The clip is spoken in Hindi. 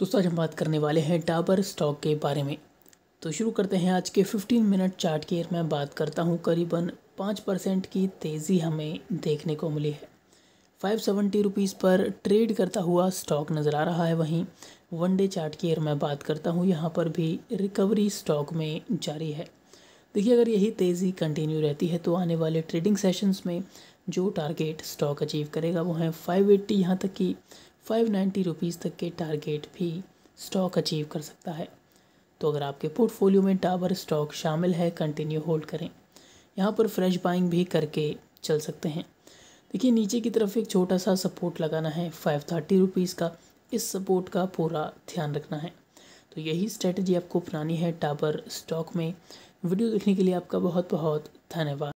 दोस्तों आज हम बात करने वाले हैं डाबर स्टॉक के बारे में तो शुरू करते हैं आज के 15 मिनट चार्ट की मैं बात करता हूँ करीबन पाँच परसेंट की तेज़ी हमें देखने को मिली है फाइव सेवेंटी रुपीज़ पर ट्रेड करता हुआ स्टॉक नज़र आ रहा है वहीं वन डे चार्ट की मैं बात करता हूँ यहाँ पर भी रिकवरी स्टॉक में जारी है देखिए अगर यही तेज़ी कंटिन्यू रहती है तो आने वाले ट्रेडिंग सेशंस में जो टारगेट स्टॉक अचीव करेगा वो है फाइव एट्टी यहाँ तक कि 590 रुपीस तक के टारगेट भी स्टॉक अचीव कर सकता है तो अगर आपके पोर्टफोलियो में टावर स्टॉक शामिल है कंटिन्यू होल्ड करें यहाँ पर फ्रेश बाइंग भी करके चल सकते हैं देखिए नीचे की तरफ एक छोटा सा सपोर्ट लगाना है फाइव थर्टी रुपीज़ का इस सपोर्ट का पूरा ध्यान रखना है तो यही स्ट्रेटजी आपको अपनानी है टावर स्टॉक में वीडियो देखने के लिए आपका बहुत बहुत धन्यवाद